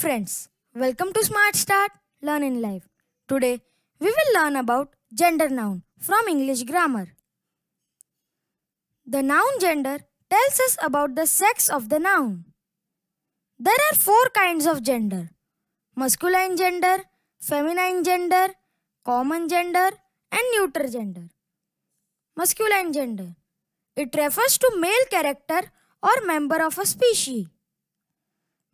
friends, welcome to Smart Start Learn in Life. Today we will learn about gender noun from English grammar. The noun gender tells us about the sex of the noun. There are four kinds of gender. Masculine gender, feminine gender, common gender and neuter gender. Masculine gender. It refers to male character or member of a species.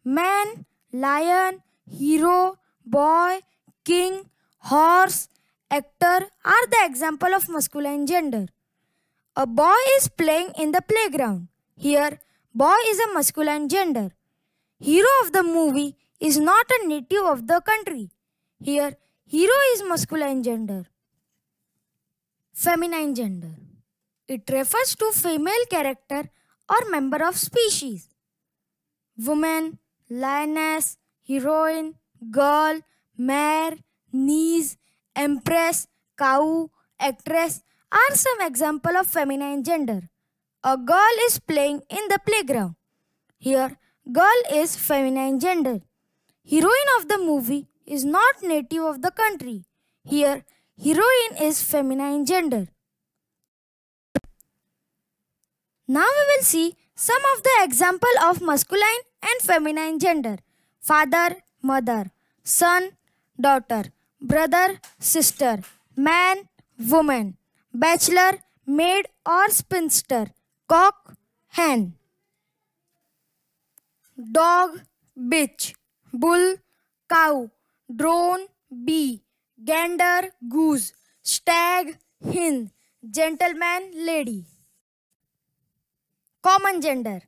Man, lion, hero, boy, king, horse, actor are the example of masculine gender. A boy is playing in the playground. Here, boy is a masculine gender. Hero of the movie is not a native of the country. Here, hero is masculine gender. Feminine gender. It refers to female character or member of species. Woman, lioness, heroine, girl, mare, niece, empress, cow, actress are some example of feminine gender. A girl is playing in the playground. Here, girl is feminine gender. Heroine of the movie is not native of the country. Here, heroine is feminine gender. Now we will see some of the example of masculine and feminine gender. Father, mother, son, daughter, brother, sister, man, woman, bachelor, maid or spinster, cock, hen, dog, bitch, bull, cow, drone, bee, gander, goose, stag, hind, gentleman, lady. Common gender.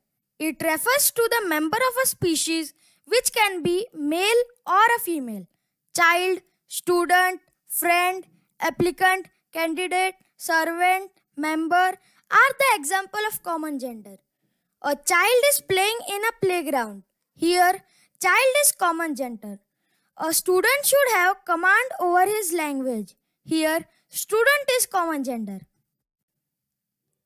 It refers to the member of a species which can be male or a female. Child, student, friend, applicant, candidate, servant, member are the example of common gender. A child is playing in a playground. Here, child is common gender. A student should have command over his language. Here, student is common gender.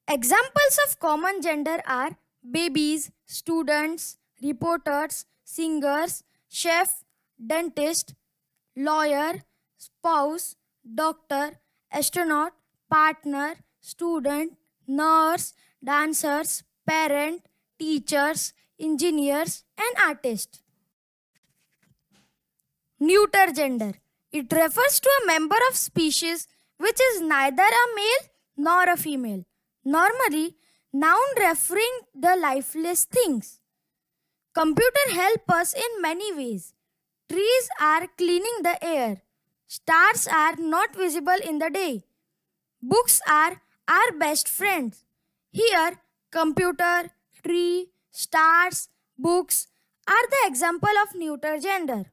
Examples of common gender are babies, students, reporters, singers, chef, dentist, lawyer, spouse, doctor, astronaut, partner, student, nurse, dancers, parent, teachers, engineers and artist. Neuter gender. It refers to a member of species which is neither a male nor a female Normally, noun referring the lifeless things. Computer help us in many ways. Trees are cleaning the air. Stars are not visible in the day. Books are our best friends. Here, computer, tree, stars, books are the example of neuter gender.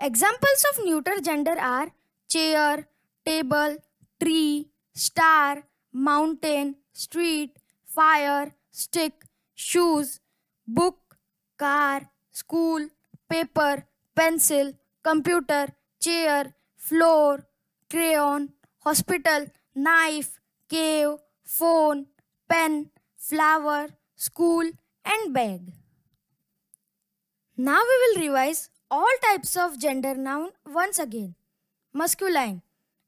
Examples of neuter gender are chair, table, tree, star, mountain, street, fire, stick, shoes, book, car, school, paper, pencil, computer, chair, floor, crayon, hospital, knife, cave, phone, pen, flower, school and bag. Now we will revise all types of gender noun once again. Masculine.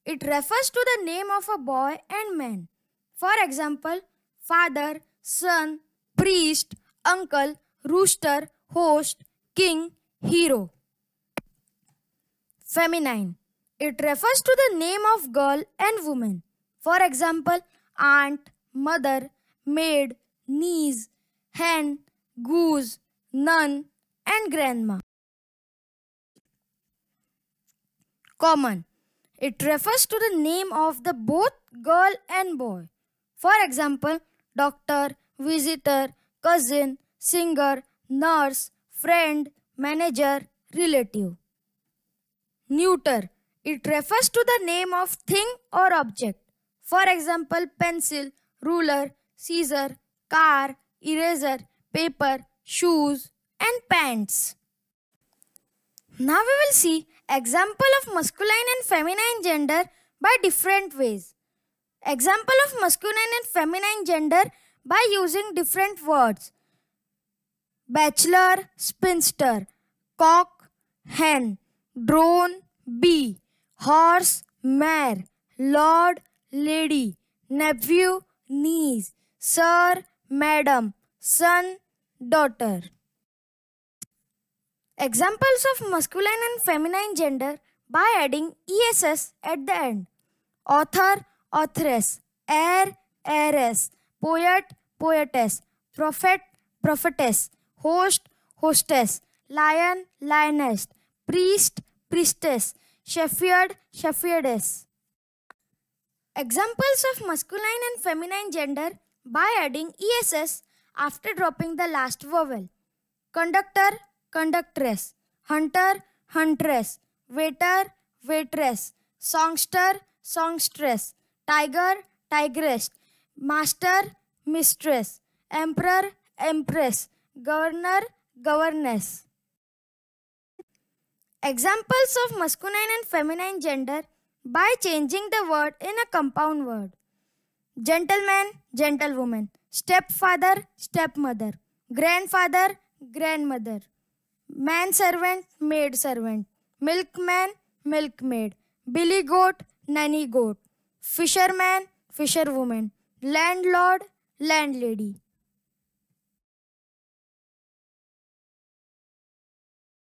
It refers to the name of a boy and man. For example, father, son, priest, uncle, rooster, host, king, hero. Feminine. It refers to the name of girl and woman. For example, aunt, mother, maid, niece, hen, goose, nun and grandma. Common. It refers to the name of the both girl and boy. For example, doctor, visitor, cousin, singer, nurse, friend, manager, relative. Neuter. It refers to the name of thing or object. For example, pencil, ruler, scissor, car, eraser, paper, shoes and pants. Now we will see example of masculine and feminine gender by different ways. Example of masculine and feminine gender by using different words. Bachelor, spinster, cock, hen, drone, bee, horse, mare, lord, lady, nephew, niece, sir, madam, son, daughter. Examples of masculine and feminine gender by adding ess at the end. Author, authoress, heir, heiress, poet, poetess, prophet, prophetess, host, hostess, lion, lioness, priest, priestess, shepherd, shepherdess. Examples of masculine and feminine gender by adding ess after dropping the last vowel. Conductor, conductress, hunter, huntress, waiter, waitress, songster, songstress, tiger tigress master mistress emperor empress governor governess examples of masculine and feminine gender by changing the word in a compound word gentleman gentlewoman stepfather stepmother grandfather grandmother manservant maidservant milkman milkmaid billy goat nanny goat fisherman, fisherwoman, landlord, landlady.